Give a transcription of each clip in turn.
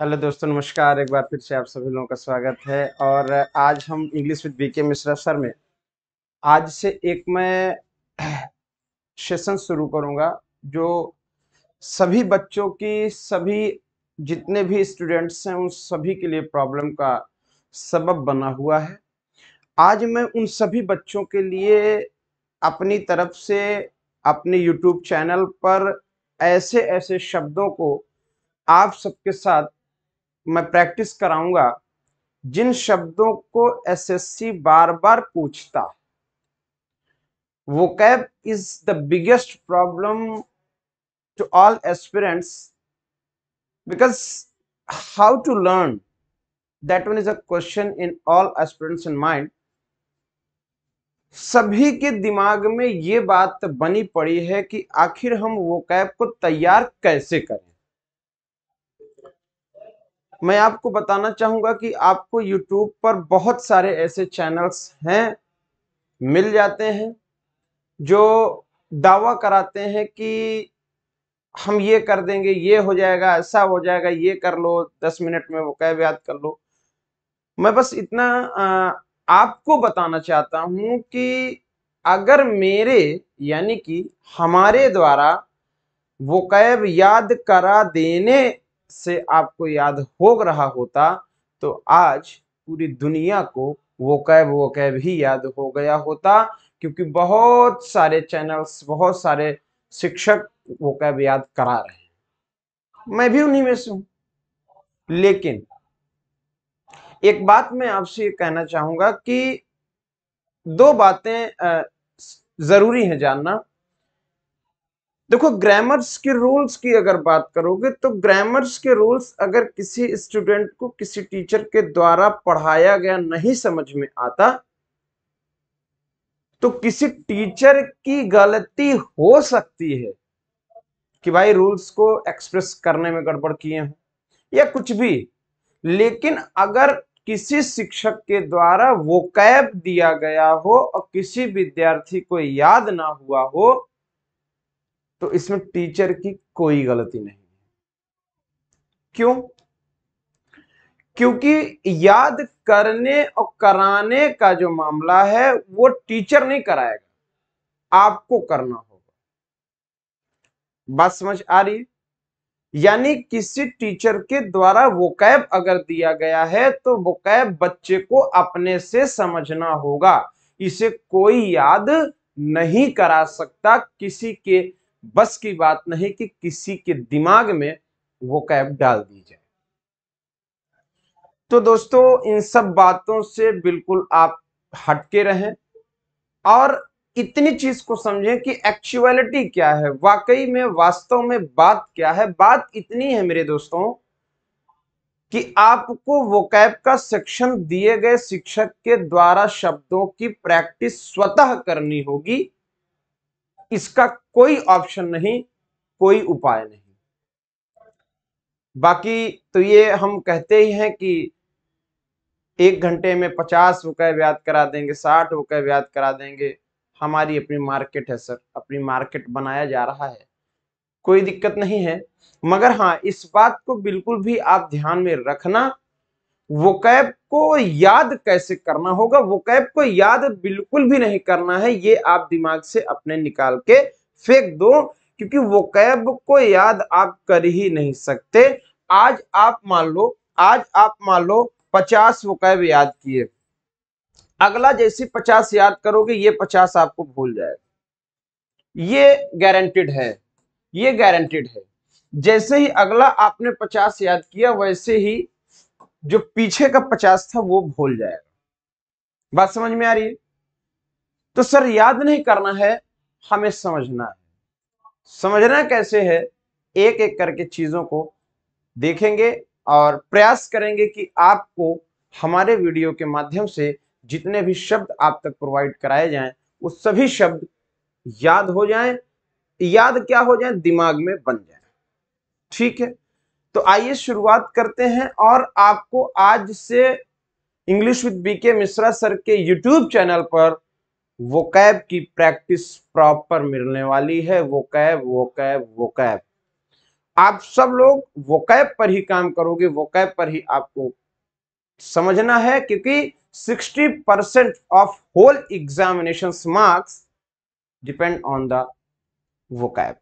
hello दोस्तों नमस्कार एक बार फिर से आप सभी लोगों का स्वागत है और आज हम English with BK Mishra sir में आज से एक मैं सेशन शुरू करूंगा जो सभी बच्चों की सभी जितने भी स्टूडेंट्स हैं उन सभी के लिए प्रॉब्लम का सबब बना हुआ है आज मैं उन सभी बच्चों के लिए अपनी तरफ से अपने यूट्यूब चैनल पर ऐसे ऐसे शब्दों को आप सबके साथ मैं प्रैक्टिस कराऊंगा जिन शब्दों को एसएससी बार बार पूछता vocab is the biggest problem to all aspirants because how to learn that one is a question in all aspirants in mind सभी के दिमाग में ये बात बनी पड़ी है कि आखिर हम वो कैब को तैयार कैसे करें मैं आपको बताना चाहूँगा कि आपको यूट्यूब पर बहुत सारे ऐसे चैनल्स हैं मिल जाते हैं जो दावा कराते हैं कि हम ये कर देंगे ये हो जाएगा ऐसा हो जाएगा ये कर लो दस मिनट में वो कैब याद कर लो मैं बस इतना आपको बताना चाहता हूँ कि अगर मेरे यानी कि हमारे द्वारा वो कैब याद करा देने से आपको याद हो रहा होता तो आज पूरी दुनिया को वो कैब वो कैब ही याद हो गया होता क्योंकि बहुत सारे चैनल्स बहुत सारे शिक्षक वो कैब याद करा रहे हैं मैं भी उन्हीं में से हूं लेकिन एक बात मैं आपसे ये कहना चाहूंगा कि दो बातें जरूरी है जानना देखो ग्रामर्स के रूल्स की अगर बात करोगे तो ग्रामर्स के रूल्स अगर किसी स्टूडेंट को किसी टीचर के द्वारा पढ़ाया गया नहीं समझ में आता तो किसी टीचर की गलती हो सकती है कि भाई रूल्स को एक्सप्रेस करने में गड़बड़ किए हैं या कुछ भी लेकिन अगर किसी शिक्षक के द्वारा वो कैब दिया गया हो और किसी विद्यार्थी को याद ना हुआ हो तो इसमें टीचर की कोई गलती नहीं क्यों क्योंकि याद करने और कराने का जो मामला है वो टीचर नहीं कराएगा आपको करना होगा बात समझ आ रही है यानी किसी टीचर के द्वारा वो कैब अगर दिया गया है तो वो कैब बच्चे को अपने से समझना होगा इसे कोई याद नहीं करा सकता किसी के बस की बात नहीं कि किसी के दिमाग में वो कैब डाल दी जाए तो दोस्तों इन सब बातों से बिल्कुल आप हटके रहें और इतनी चीज को समझें कि एक्चुअलिटी क्या है वाकई में वास्तव में बात क्या है बात इतनी है मेरे दोस्तों कि आपको वो कैब का सेक्शन दिए गए शिक्षक के द्वारा शब्दों की प्रैक्टिस स्वतः करनी होगी इसका कोई ऑप्शन नहीं कोई उपाय नहीं बाकी तो ये हम कहते ही हैं कि एक घंटे में पचास रुपये ब्याज करा देंगे साठ रुपये ब्याज करा देंगे हमारी अपनी मार्केट है सर अपनी मार्केट बनाया जा रहा है कोई दिक्कत नहीं है मगर हाँ इस बात को बिल्कुल भी आप ध्यान में रखना वो कैब को याद कैसे करना होगा वो कैब को याद बिल्कुल भी नहीं करना है ये आप दिमाग से अपने निकाल के फेंक दो क्योंकि वो कैब को याद आप कर ही नहीं सकते आज आप मान लो आज आप मान लो पचास वो कैब याद किए अगला जैसी पचास याद करोगे ये पचास आपको भूल जाएगा ये गारंटेड है ये गारंटेड है जैसे ही अगला आपने पचास याद किया वैसे ही जो पीछे का पचास था वो भूल जाएगा बात समझ में आ रही है तो सर याद नहीं करना है हमें समझना है समझना कैसे है एक एक करके चीज़ों को देखेंगे और प्रयास करेंगे कि आपको हमारे वीडियो के माध्यम से जितने भी शब्द आप तक प्रोवाइड कराए जाएं वो सभी शब्द याद हो जाएं याद क्या हो जाए दिमाग में बन जाए ठीक है तो आइए शुरुआत करते हैं और आपको आज से English with BK Mishra sir के यूट्यूब चैनल पर वो कैब की प्रैक्टिस प्रॉपर मिलने वाली है वो वो कैब कैब वो कैब आप सब लोग वो कैब पर ही काम करोगे वो कैब पर ही आपको समझना है क्योंकि 60 percent of whole examination marks depend on the vocab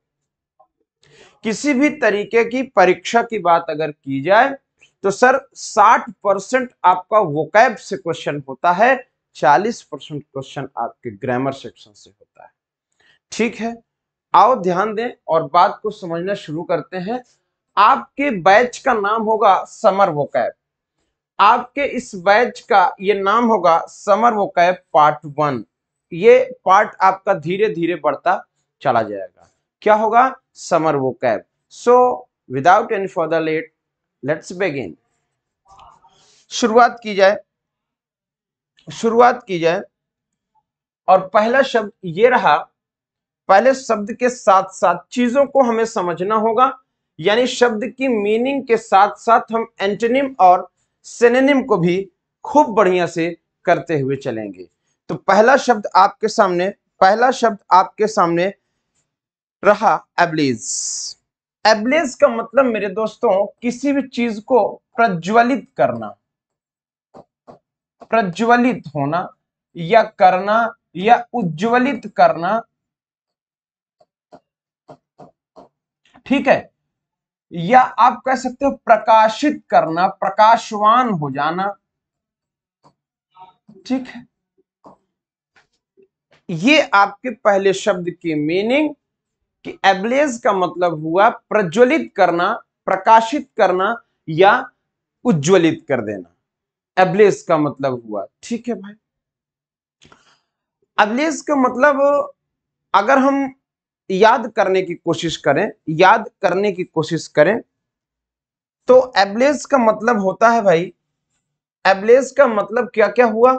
किसी भी तरीके की परीक्षा की बात अगर की जाए तो सर 60 परसेंट आपका वो कैब से क्वेश्चन होता है 40 परसेंट क्वेश्चन आपके ग्रामर सेक्शन से होता है ठीक है आओ ध्यान दें और बात को समझना शुरू करते हैं आपके बैच का नाम होगा समर वो कैप आपके इस बैच का ये नाम होगा summer vocab part one ये पार्ट आपका धीरे धीरे बढ़ता चला जाएगा क्या होगा summer vocab so without any further let let's begin शुरुआत की जाए शुरुआत की जाए और पहला शब्द ये रहा पहले शब्द के साथ साथ चीजों को हमें समझना होगा यानी शब्द की मीनिंग के साथ साथ हम एंटेनिम और सेनेनिम को भी खूब बढ़िया से करते हुए चलेंगे तो पहला शब्द आपके सामने पहला शब्द आपके सामने रहा एबलेज एबलेज का मतलब मेरे दोस्तों किसी भी चीज को प्रज्वलित करना प्रज्वलित होना या करना या उज्ज्वलित करना ठीक है या आप कह सकते हो प्रकाशित करना प्रकाशवान हो जाना ठीक है ये आपके पहले शब्द की मीनिंग कि एबलेज का मतलब हुआ प्रज्वलित करना प्रकाशित करना या उज्ज्वलित कर देना एबलेस का मतलब हुआ ठीक है भाई एबलेस का मतलब अगर हम याद करने की कोशिश करें याद करने की कोशिश करें तो एबलेस का मतलब होता है भाई एबलेस का मतलब क्या क्या हुआ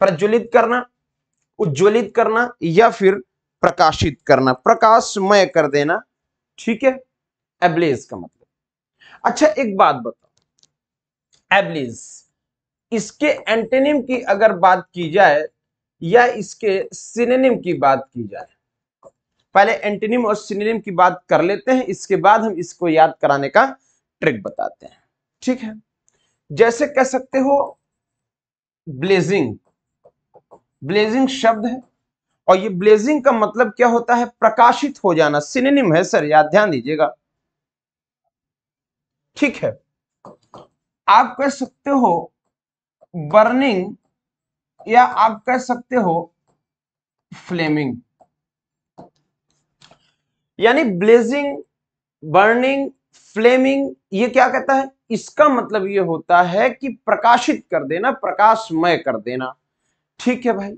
प्रज्वलित करना उज्ज्वलित करना या फिर प्रकाशित करना प्रकाशमय कर देना ठीक है एबलेस का मतलब अच्छा एक बात बता एबलिस इसके एंटेनिम की अगर बात की जाए या इसके सिनेनिम की बात की जाए पहले एंटेनिम और सिनेनिम की बात कर लेते हैं इसके बाद हम इसको याद कराने का ट्रिक बताते हैं ठीक है जैसे कह सकते हो ब्लेजिंग ब्लेजिंग शब्द है और ये ब्लेजिंग का मतलब क्या होता है प्रकाशित हो जाना सिनेनिम है सर याद ध्यान दीजिएगा ठीक है आप कह सकते हो बर्निंग या आप कह सकते हो फ्लेमिंग यानी ब्लेजिंग बर्निंग फ्लेमिंग ये क्या कहता है इसका मतलब ये होता है कि प्रकाशित कर देना प्रकाशमय कर देना ठीक है भाई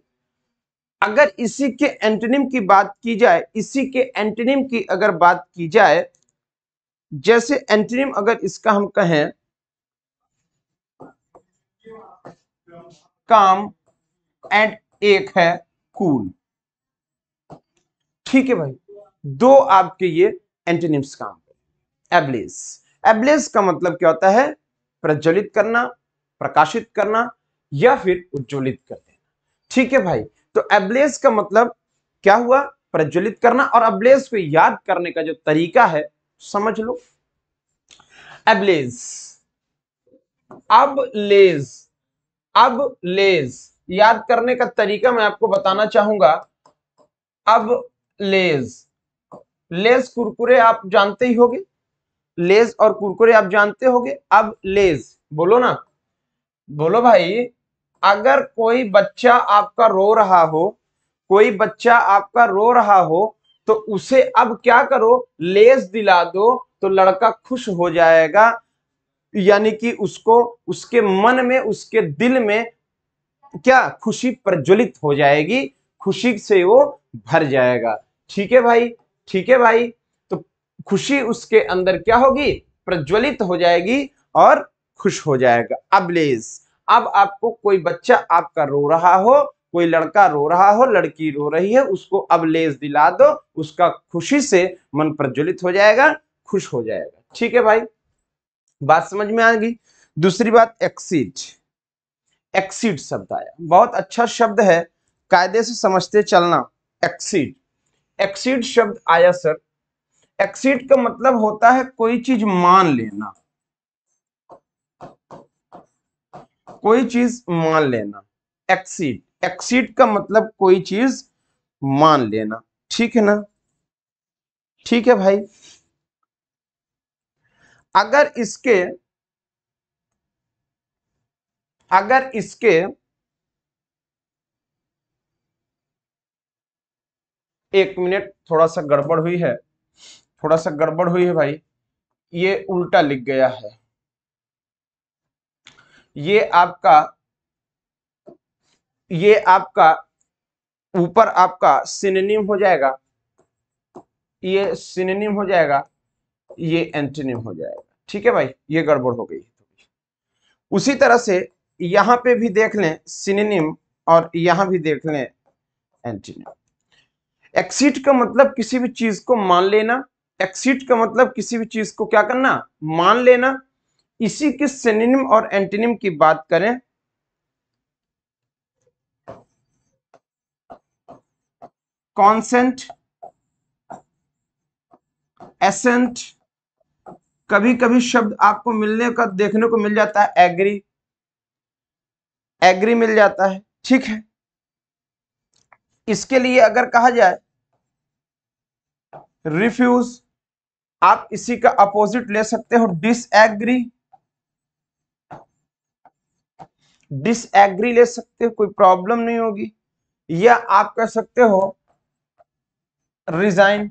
अगर इसी के एंटोनिम की बात की जाए इसी के एंटोनिम की अगर बात की जाए जैसे एंटोनिम अगर इसका हम कहें काम एंड एक है कूल ठीक है भाई दो आपके ये एंटेनिम्स काम एब्लेस एब्लेस का मतलब क्या होता है प्रज्वलित करना प्रकाशित करना या फिर उज्ज्वलित कर देना ठीक है भाई तो एब्लेस का मतलब क्या हुआ प्रज्वलित करना और अब्लेस को याद करने का जो तरीका है समझ लो एब्लेस अब लेज अब लेज याद करने का तरीका मैं आपको बताना चाहूंगा अब लेज लेज कुरकुरे आप जानते ही होगे लेज और कुरकुरे आप जानते होगे अब लेज बोलो ना बोलो भाई अगर कोई बच्चा आपका रो रहा हो कोई बच्चा आपका रो रहा हो तो उसे अब क्या करो लेस दिला दो तो लड़का खुश हो जाएगा यानी कि उसको उसके मन में उसके दिल में क्या खुशी प्रज्वलित हो जाएगी खुशी से वो भर जाएगा ठीक है भाई ठीक है भाई तो खुशी उसके अंदर क्या होगी प्रज्वलित हो जाएगी और खुश हो जाएगा अब लेज अब आपको कोई बच्चा आपका रो रहा हो कोई लड़का रो रहा हो लड़की रो रही है उसको अब लेज दिला दो उसका खुशी से मन प्रज्वलित हो जाएगा खुश हो जाएगा ठीक है भाई बात समझ में आ गई दूसरी बात एक्सिट एक्सिट शब्द आया बहुत अच्छा शब्द है कायदे से समझते चलना एक्सिट एक्सिट शब्द आया सर एक्सिट का मतलब होता है कोई चीज मान लेना कोई चीज मान लेना एक्सिट एक्सिट का मतलब कोई चीज मान लेना ठीक है ना ठीक है भाई अगर इसके अगर इसके एक मिनट थोड़ा सा गड़बड़ हुई है थोड़ा सा गड़बड़ हुई है भाई ये उल्टा लिख गया है ये आपका ये आपका ऊपर आपका सिनेनिम हो जाएगा ये सिनेनिम हो जाएगा ये एंटोनिम हो जाएगा ठीक है भाई ये गड़बड़ हो गई तो उसी तरह से यहां पे भी देख लें सिनेम और यहां भी देख लें एंटीनिम एक्सिट का मतलब किसी भी चीज को मान लेना एक्सिट का मतलब किसी भी चीज को क्या करना मान लेना इसी के सिनेम और एंटीनिम की बात करें कॉन्सेंट एसेंट कभी कभी शब्द आपको मिलने का देखने को मिल जाता है एग्री एग्री मिल जाता है ठीक है इसके लिए अगर कहा जाए रिफ्यूज आप इसी का अपोजिट ले सकते हो डिसएग्री डिसएग्री ले सकते हो कोई प्रॉब्लम नहीं होगी या आप कह सकते हो रिजाइन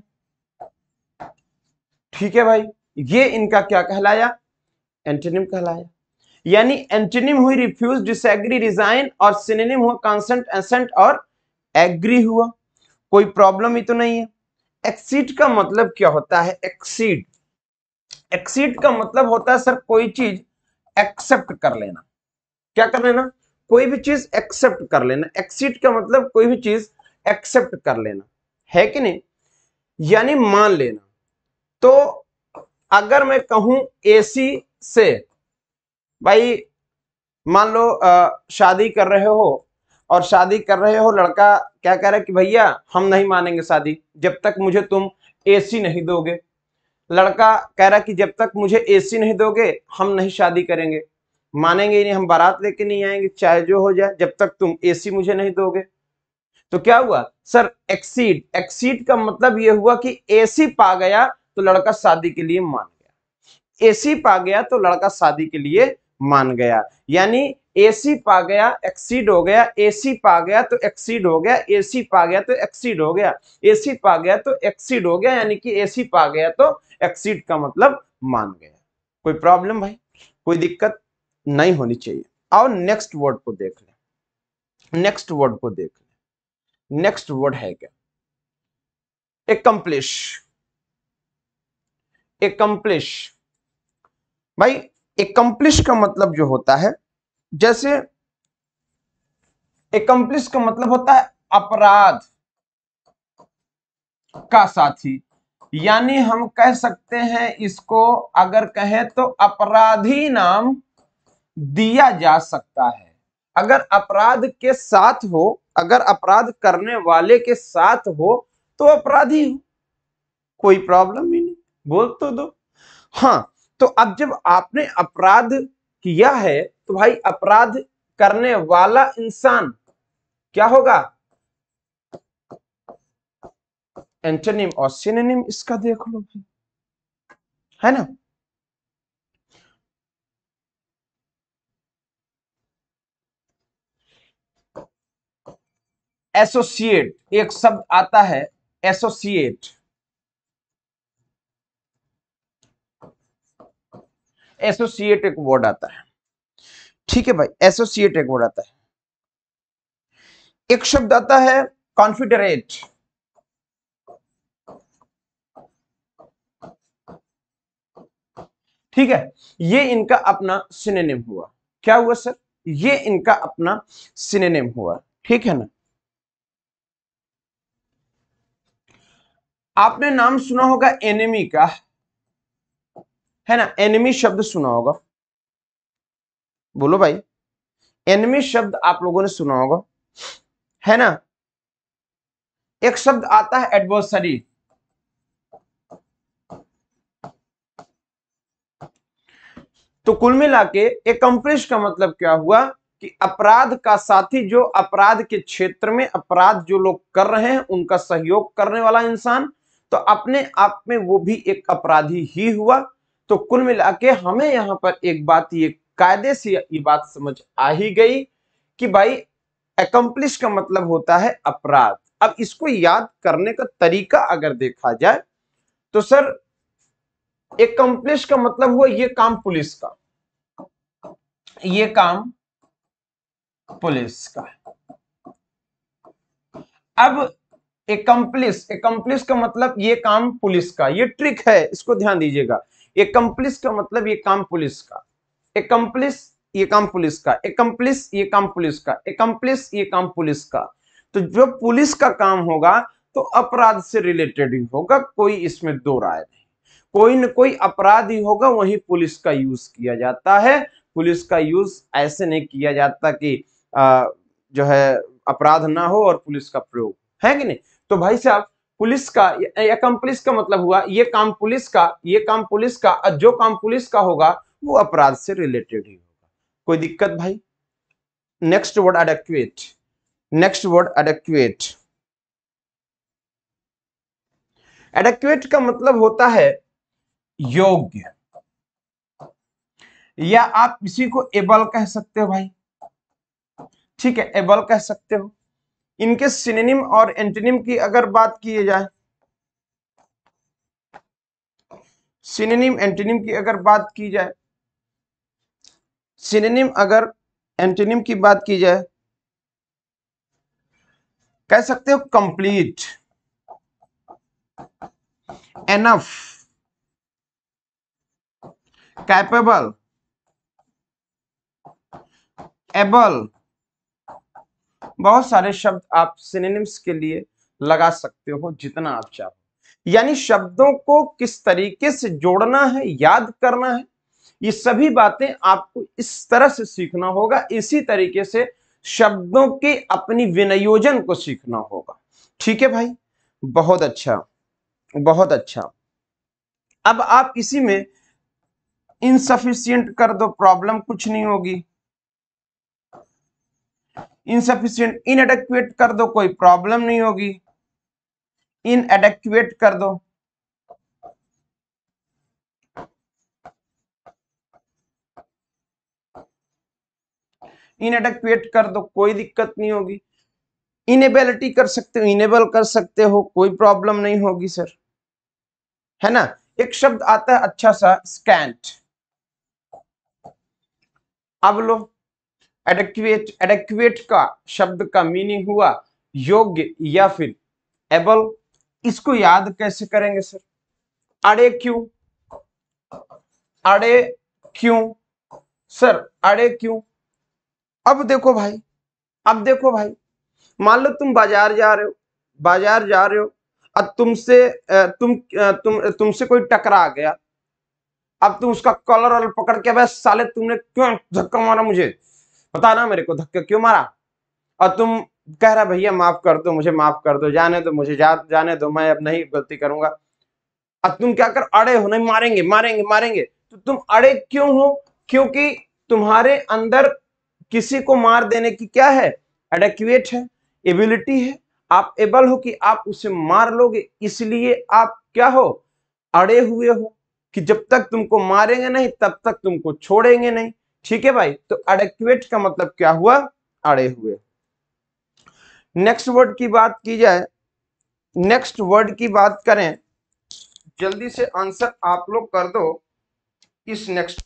ठीक है भाई ये इनका क्या कहलाया एंटोनिम कहलाया यानी एंटोनिम हुई रिफ्यूज डिसएग्री रिजाइन और सिनेनिम हुआ कॉन्सेंट एसेंट और एग्री हुआ कोई प्रॉब्लम ही तो नहीं है एक्सीड का मतलब क्या होता है एक्सीड एक्सीड का मतलब होता है सर कोई चीज एक्सेप्ट कर लेना क्या कर लेना कोई भी चीज एक्सेप्ट कर लेना एक्सीड का मतलब कोई भी चीज एक्सेप्ट कर लेना है कि नहीं यानी मान लेना तो अगर मैं कहूं एसी से भाई मान लो शादी कर रहे हो और शादी कर रहे हो लड़का क्या कह रहा है कि भैया हम नहीं मानेंगे शादी जब तक मुझे तुम एसी नहीं दोगे लड़का कह रहा कि जब तक मुझे एसी नहीं दोगे हम नहीं शादी करेंगे मानेंगे ही नहीं हम बारात लेके नहीं आएंगे चाहे जो हो जाए जब तक तुम एसी मुझे नहीं दोगे तो क्या हुआ सर एक्सीड एक्सीड का मतलब यह हुआ कि एसी पा गया तो लड़का शादी के लिए मान गया एसी पा गया तो लड़का शादी के लिए मान गया यानी एसी पा गया एक्सीड हो गया एसी पा गया तो एक्सीड हो गया एसी पा गया तो एक्सीड हो गया एसी पा गया तो एक्सीड हो गया यानी कि एसी पा गया तो एक्सीड का मतलब मान गया कोई प्रॉब्लम भाई कोई दिक्कत नहीं होनी चाहिए और नेक्स्ट वर्ड को देख लें नेक्स्ट वर्ड को देख लें नेक्स्ट वर्ड है क्या एक एकम्प्लिश भाई एकम्प्लिश का मतलब जो होता है जैसे एकम्प्लिश का मतलब होता है अपराध का साथी यानी हम कह सकते हैं इसको अगर कहें तो अपराधी नाम दिया जा सकता है अगर अपराध के साथ हो अगर अपराध करने वाले के साथ हो तो अपराधी हो कोई प्रॉब्लम ही नहीं बोल तो दो हाँ तो अब जब आपने अपराध किया है तो भाई अपराध करने वाला इंसान क्या होगा एंटोनिम और सिनेनिम इसका देख लो भाई है ना एसोसिएट एक शब्द आता है एसोसिएट एसोसिएट एक वर्ड आता है ठीक है भाई एसोसिएट एक वर्ड आता है एक शब्द आता है कॉन्फिडरेट ठीक है ये इनका अपना सिनेम हुआ क्या हुआ सर ये इनका अपना सिनेम हुआ ठीक है ना आपने नाम सुना होगा एनेमी का है ना एनिमी शब्द सुना होगा बोलो भाई एनिमी शब्द आप लोगों ने सुना होगा है ना एक शब्द आता है एडवर्सरी तो कुल मिला के एकम्प्रिश का मतलब क्या हुआ कि अपराध का साथी जो अपराध के क्षेत्र में अपराध जो लोग कर रहे हैं उनका सहयोग करने वाला इंसान तो अपने आप में वो भी एक अपराधी ही हुआ तो कुल मिला के हमें यहाँ पर एक बात ये कायदे से ये बात समझ आ ही गई कि भाई एकम्प्लिश का मतलब होता है अपराध अब इसको याद करने का तरीका अगर देखा जाए तो सर एकम्प्लिश का मतलब हुआ ये काम पुलिस का ये काम पुलिस का अब एकम्प्लिस एकम्प्लिस का मतलब ये काम पुलिस का ये ट्रिक है इसको ध्यान दीजिएगा एकम्प्लिस का मतलब ये काम पुलिस का एकम्प्लिस ये काम पुलिस का एकम्प्लिस ये काम पुलिस का एकम्प्लिस ये काम पुलिस का तो जो पुलिस का काम होगा तो अपराध से रिलेटेड ही होगा कोई इसमें दो राय नहीं कोई न कोई अपराध ही होगा वही पुलिस का यूज किया जाता है पुलिस का यूज ऐसे नहीं किया जाता कि आ, जो है अपराध ना हो और पुलिस का प्रयोग है कि नहीं तो भाई साहब पुलिस का एकम्प्लिस का मतलब हुआ ये काम पुलिस का ये काम पुलिस का और जो काम पुलिस का होगा वो अपराध से रिलेटेड ही होगा कोई दिक्कत भाई next word adequate next word adequate adequate का मतलब होता है योग्य या आप इसी को एबल कह सकते हो भाई ठीक है एबल कह सकते हो इनके सिनेनिम और एंटेनिम की अगर बात की जाए सिनेम एंटेनिम की अगर बात की जाए सिनेम अगर एंटेनिम की बात की जाए कह सकते हो कंप्लीट एनफ कैपेबल एबल बहुत सारे शब्द आप सिनेम्स के लिए लगा सकते हो जितना आप चाहो यानी शब्दों को किस तरीके से जोड़ना है याद करना है ये सभी बातें आपको इस तरह से सीखना होगा इसी तरीके से शब्दों के अपनी विनियोजन को सीखना होगा ठीक है भाई बहुत अच्छा बहुत अच्छा अब आप इसी में इनसफिशियंट कर दो प्रॉब्लम कुछ नहीं होगी इनसफिशियंट इनएडेक्वेट कर दो कोई प्रॉब्लम नहीं होगी इनएडेक्वेट कर दो इनएडेक्वेट कर दो कोई दिक्कत नहीं होगी इनेबिलिटी कर सकते हो इनेबल कर सकते हो कोई प्रॉब्लम नहीं होगी सर है ना एक शब्द आता है अच्छा सा स्कैंट अब लो एडेक्वेट एडेक्वेट का शब्द का मीनिंग हुआ योग्य या फिर एबल इसको याद कैसे करेंगे सर अड़े क्यों अड़े क्यों सर अड़े क्यों अब देखो भाई अब देखो भाई मान लो तुम बाजार जा रहे हो बाजार जा रहे हो अब तुमसे तुम तुम तुमसे कोई टकरा गया अब तुम उसका कॉलर पकड़ के बस साले तुमने क्यों धक्का मारा मुझे पता ना मेरे को धक्के क्यों मारा और तुम कह रहा भैया माफ कर दो मुझे माफ कर दो जाने दो मुझे जा, जाने दो मैं अब नहीं गलती करूंगा अब तुम क्या कर अड़े हो नहीं मारेंगे मारेंगे मारेंगे तो तुम अड़े क्यों हो क्योंकि तुम्हारे अंदर किसी को मार देने की क्या है एडेक्यूएट है एबिलिटी है आप एबल हो कि आप उसे मार लोगे इसलिए आप क्या हो अड़े हुए हो कि जब तक तुमको मारेंगे नहीं तब तक तुमको छोड़ेंगे नहीं ठीक है भाई तो अडेक्वेट का मतलब क्या हुआ अड़े हुए नेक्स्ट वर्ड की बात की जाए नेक्स्ट वर्ड की बात करें जल्दी से आंसर आप लोग कर दो इस नेक्स्ट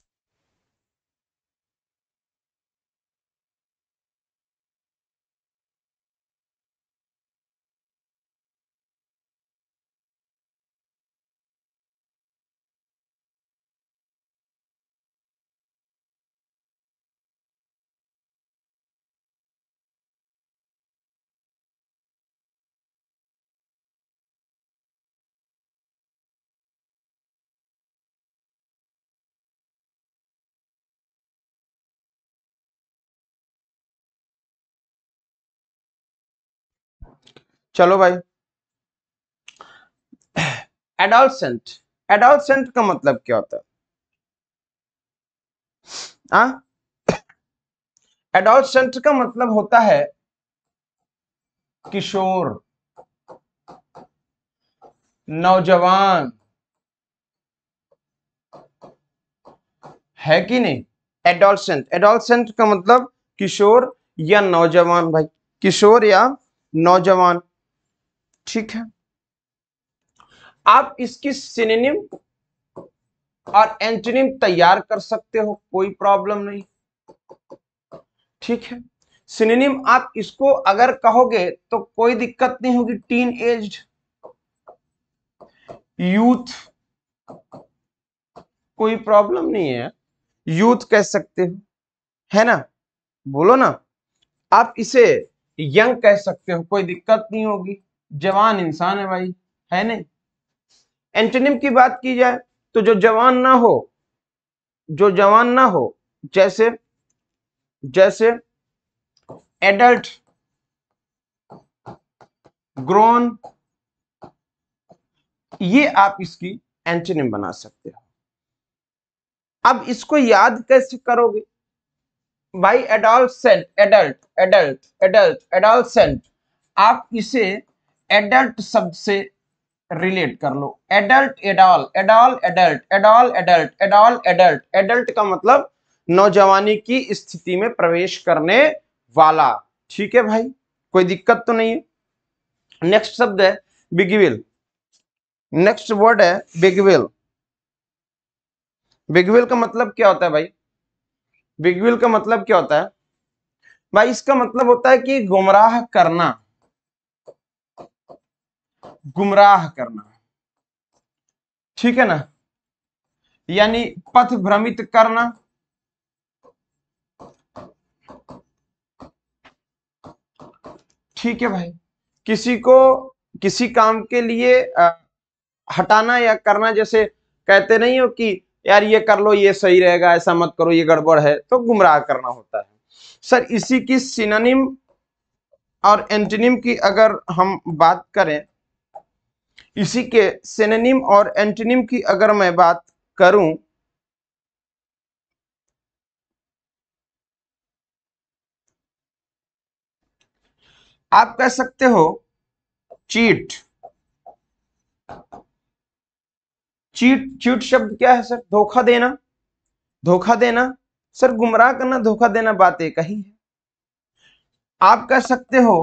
चलो भाई एडोलसेंट एडोलसेंट का मतलब क्या होता है एडोलसेंट का मतलब होता है किशोर नौजवान है कि नहीं एडोलसेंट एडोलसेंट का मतलब किशोर या नौजवान भाई किशोर या नौजवान ठीक है आप इसकी सिनेम और एंटनिम तैयार कर सकते हो कोई प्रॉब्लम नहीं ठीक है सिनेम आप इसको अगर कहोगे तो कोई दिक्कत नहीं होगी टीन एज यूथ कोई प्रॉब्लम नहीं है यूथ कह सकते हो है ना बोलो ना आप इसे यंग कह सकते हो कोई दिक्कत नहीं होगी जवान इंसान है भाई है नहीं एंटोनिम की बात की जाए तो जो जवान ना हो जो जवान ना हो जैसे जैसे एडल्ट ग्रोन ये आप इसकी एंटोनिम बना सकते हो अब इसको याद कैसे करोगे भाई adolescent adult adult adult adult आप इसे एडल्ट शब्द से रिलेट कर लो adult adol adol adult adol adult adol adult adult का मतलब नौजवानी की स्थिति में प्रवेश करने वाला ठीक है भाई कोई दिक्कत तो नहीं है नेक्स्ट शब्द है बिगविल नेक्स्ट वर्ड है बिगविल बिगविल का मतलब क्या होता है भाई बिगविल का मतलब क्या होता है भाई इसका मतलब होता है कि गुमराह करना गुमराह करना ठीक है ना यानी पथ भ्रमित करना ठीक है भाई किसी को किसी काम के लिए आ, हटाना या करना जैसे कहते नहीं हो कि यार ये कर लो ये सही रहेगा ऐसा मत करो ये गड़बड़ है तो गुमराह करना होता है सर इसी की सिनोनिम और एंटनिम की अगर हम बात करें इसी के सेनेम और एंटनिम की अगर मैं बात करूं आप कह सकते हो चीट चीट चीट शब्द क्या है सर धोखा देना धोखा देना सर गुमराह करना धोखा देना बात एक ही है आप कह सकते हो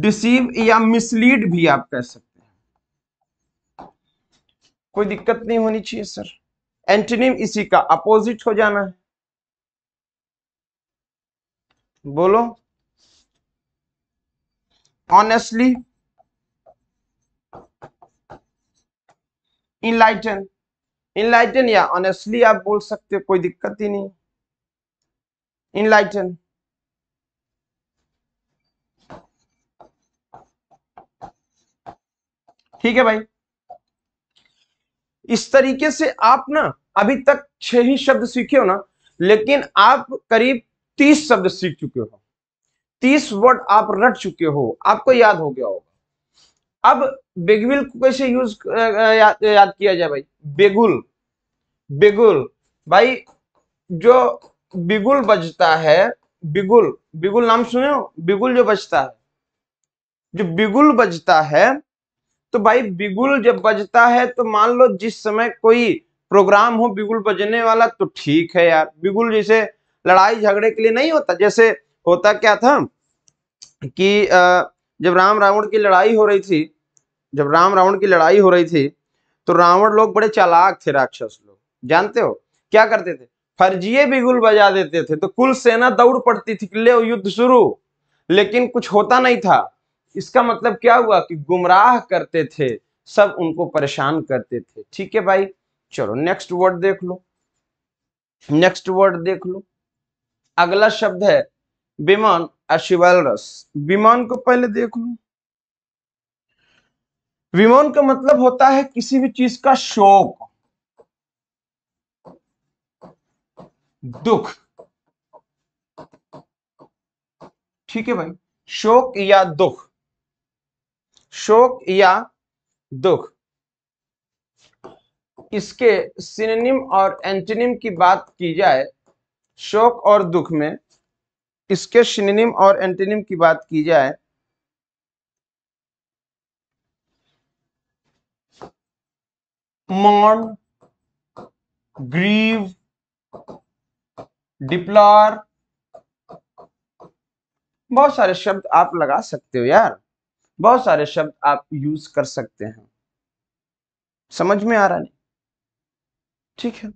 डिसीव या मिसलीड भी आप कह सकते हैं कोई दिक्कत नहीं होनी चाहिए सर एंटीनिम इसी का अपोजिट हो जाना है बोलो ऑनेस्टली इनलाइटन इनलाइटन या ऑनेस्टली आप बोल सकते हो कोई दिक्कत ही नहीं इनलाइटन ठीक है भाई इस तरीके से आप ना अभी तक छह ही शब्द सीखे हो ना लेकिन आप करीब तीस शब्द सीख चुके हो तीस वर्ड आप रट चुके हो आपको याद हो गया होगा अब बेगविल को कैसे यूज या, याद किया जाए भाई बेगुल बेगुल भाई जो बिगुल बजता है बिगुल बिगुल नाम सुने हो बिगुल जो बजता है जो बिगुल बजता है तो भाई बिगुल जब बजता है तो मान लो जिस समय कोई प्रोग्राम हो बिगुल बजने वाला तो ठीक है यार बिगुल जैसे लड़ाई झगड़े के लिए नहीं होता जैसे होता क्या था कि जब राम रावण की लड़ाई हो रही थी जब राम रावण की लड़ाई हो रही थी तो रावण लोग बड़े चालाक थे राक्षस लोग जानते हो क्या करते थे फर्जीय बिगुल बजा देते थे तो कुल सेना दौड़ पड़ती थी ले युद्ध शुरू लेकिन कुछ होता नहीं था इसका मतलब क्या हुआ कि गुमराह करते थे सब उनको परेशान करते थे ठीक है भाई चलो नेक्स्ट वर्ड देख लो नेक्स्ट वर्ड देख लो अगला शब्द है विमान अशिवल रस विमान को पहले देख लो विमान का मतलब होता है किसी भी चीज का शोक दुख ठीक है भाई शोक या दुख शोक या दुख इसके सिनेम और एंटीनिम की बात की जाए शोक और दुख में इसके सिनेम और एंटीनिम की बात की जाए मॉन ग्रीव डिप्लॉर बहुत सारे शब्द आप लगा सकते हो यार बहुत सारे शब्द आप यूज कर सकते हैं समझ में आ रहा नहीं ठीक है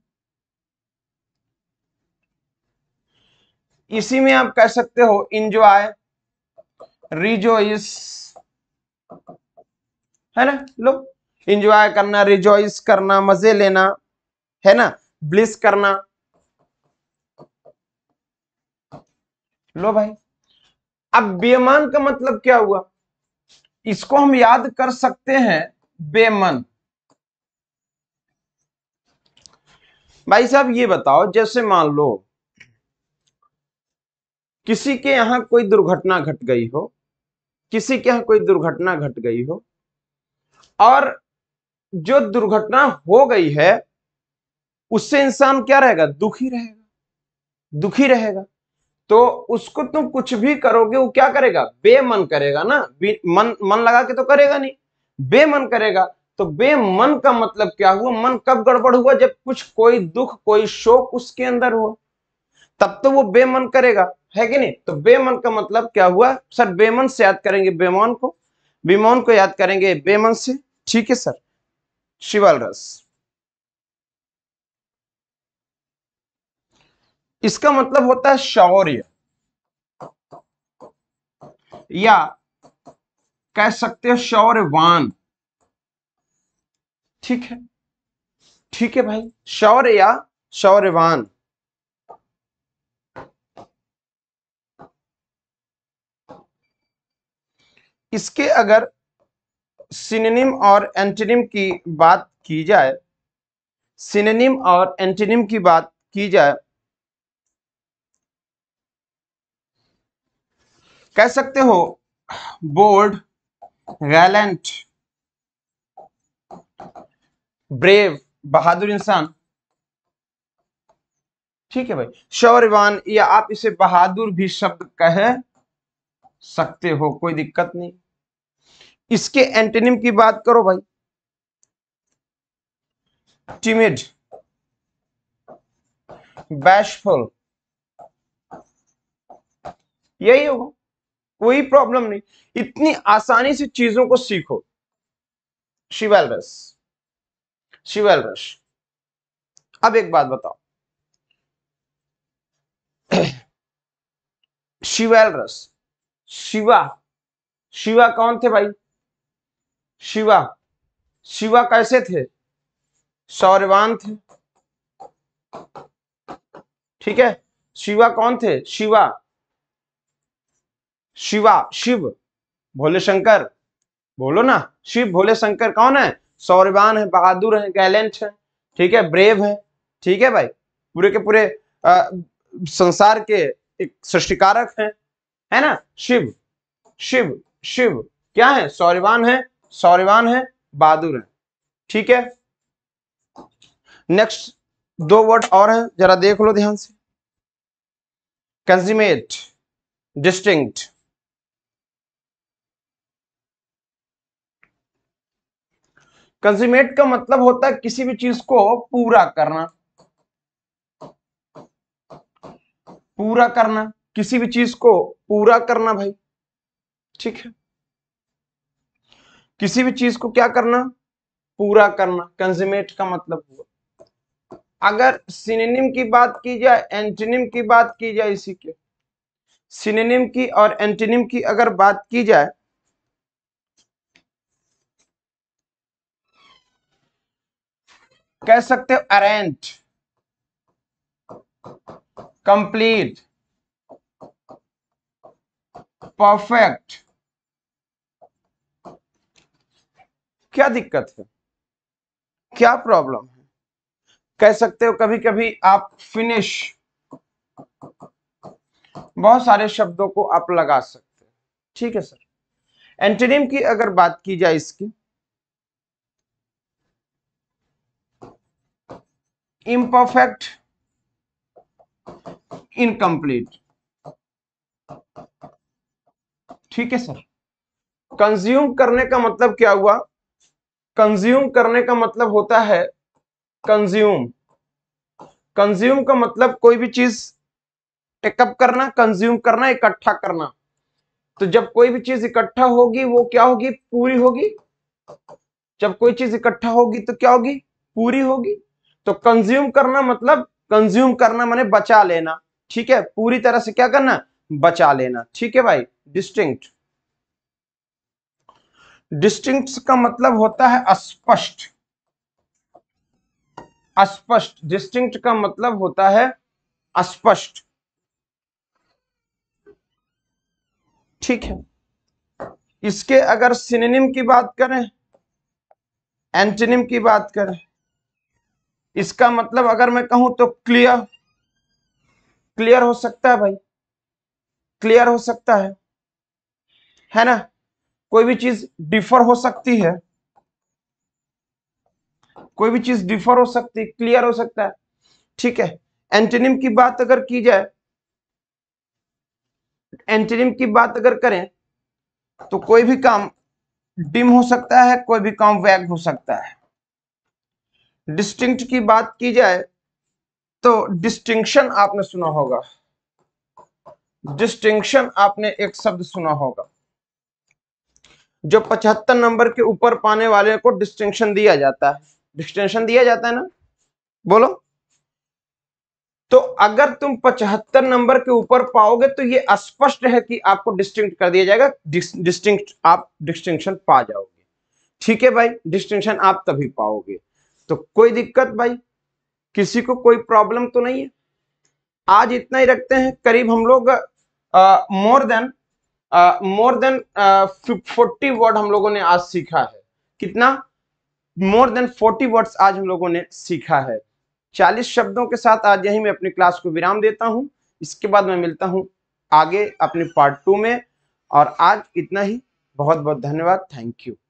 इसी में आप कह सकते हो इंजॉय रिजॉइस है ना लो इंजॉय करना रिजॉइस करना मजे लेना है ना ब्लिस करना लो भाई अब बेमान का मतलब क्या हुआ इसको हम याद कर सकते हैं बेमन भाई साहब ये बताओ जैसे मान लो किसी के यहां कोई दुर्घटना घट गई हो किसी के यहां कोई दुर्घटना घट गई हो और जो दुर्घटना हो गई है उससे इंसान क्या रहेगा दुखी रहेगा दुखी रहेगा तो उसको तुम कुछ भी करोगे वो क्या करेगा बेमन करेगा ना मन मन लगा के तो करेगा नहीं बेमन करेगा तो बेमन का मतलब क्या हुआ मन कब गड़बड़ हुआ जब कुछ कोई दुख कोई शोक उसके अंदर हुआ तब तो वो बेमन करेगा है कि नहीं तो बेमन का मतलब क्या हुआ सर बेमन से याद करेंगे बेमौन को बेमौन को याद करेंगे बेमन से ठीक है सर शिवल रस इसका मतलब होता है शौर्य या कह सकते हो शौर्यवान ठीक है ठीक है भाई शौर्य या शौर्यवान इसके अगर सिनेनिम और एंटीनिम की बात की जाए सिनेनिम और एंटीनिम की बात की जाए कह सकते हो बोर्ड वैलेंट ब्रेव बहादुर इंसान ठीक है भाई शौर्यवान या आप इसे बहादुर भी शब्द कह सकते हो कोई दिक्कत नहीं इसके एंटेनिम की बात करो भाई टिमिड बैशफुल यही होगा कोई प्रॉब्लम नहीं इतनी आसानी से चीजों को सीखो शिवल रस शिवल रस अब एक बात बताओ शिवल रस शिवा शिवा कौन थे भाई शिवा शिवा कैसे थे सौरवान थे ठीक है शिवा कौन थे शिवा शिवा शिव भोले शंकर बोलो ना शिव भोले शंकर कौन है सौरवान है बहादुर है गैलेंट है ठीक है ब्रेव है ठीक है भाई पूरे के पूरे आ, संसार के एक सृष्टिकारक है है ना शिव शिव शिव क्या है सौरवान है सौरवान है बहादुर है ठीक है नेक्स्ट दो वर्ड और हैं जरा देख लो ध्यान से कंज्यूमेट डिस्टिंक्ट कंज्यूमेट का मतलब होता है किसी भी चीज को पूरा करना पूरा करना किसी भी चीज को पूरा करना भाई ठीक है किसी भी चीज को क्या करना पूरा करना कंज्यूमेट का मतलब हुआ अगर सिनेनिम की बात की जाए एंटीनिम की बात की जाए इसी के सिनेनिम की और एंटीनिम की अगर बात की जाए कह सकते हो अरेंट कंप्लीट परफेक्ट क्या दिक्कत है क्या प्रॉब्लम है कह सकते हो कभी कभी आप फिनिश बहुत सारे शब्दों को आप लगा सकते हो ठीक है सर एंटोनिम की अगर बात की जाए इसकी इम्परफेक्ट इनकम्प्लीट ठीक है सर कंज्यूम करने का मतलब क्या हुआ कंज्यूम करने का मतलब होता है कंज्यूम कंज्यूम का मतलब कोई भी चीज टेकअप करना कंज्यूम करना इकट्ठा करना तो जब कोई भी चीज इकट्ठा होगी वो क्या होगी पूरी होगी जब कोई चीज इकट्ठा होगी तो क्या होगी पूरी होगी तो कंज्यूम करना मतलब कंज्यूम करना मैंने बचा लेना ठीक है पूरी तरह से क्या करना बचा लेना ठीक है भाई डिस्टिंक्ट डिस्टिंक्ट का मतलब होता है अस्पष्ट अस्पष्ट डिस्टिंक्ट का मतलब होता है अस्पष्ट ठीक है इसके अगर सिनेनिम की बात करें एंटनिम की बात करें इसका मतलब अगर मैं कहूं तो क्लियर क्लियर हो सकता है भाई क्लियर हो सकता है है ना कोई भी चीज डिफर हो सकती है कोई भी चीज डिफर हो सकती है क्लियर हो सकता है ठीक है एंटेनिम की बात अगर की जाए एंटेनिम की बात अगर करें तो कोई भी काम डिम हो सकता है कोई भी काम वैग हो सकता है डिस्टिंक्ट की बात की जाए तो डिस्टिंक्शन आपने सुना होगा डिस्टिंक्शन आपने एक शब्द सुना होगा जो पचहत्तर नंबर के ऊपर पाने वाले को डिस्टिंक्शन दिया जाता है डिस्टिंक्शन दिया जाता है ना बोलो तो अगर तुम पचहत्तर नंबर के ऊपर पाओगे तो ये स्पष्ट है कि आपको डिस्टिंक्ट कर दिया जाएगा डिस्टिंक्ट आप डिस्टिंक्शन पा जाओगे ठीक है भाई डिस्टिंक्शन आप तभी पाओगे तो कोई दिक्कत भाई किसी को कोई प्रॉब्लम तो नहीं है आज इतना ही रखते हैं करीब हम लोग more than more than forty word हम लोगों ने आज सीखा है कितना मोर देन फोर्टी वर्ड्स आज हम लोगों ने सीखा है चालीस शब्दों के साथ आज यही मैं अपनी क्लास को विराम देता हूँ इसके बाद मैं मिलता हूँ आगे अपने पार्ट टू में और आज इतना ही बहुत बहुत धन्यवाद थैंक यू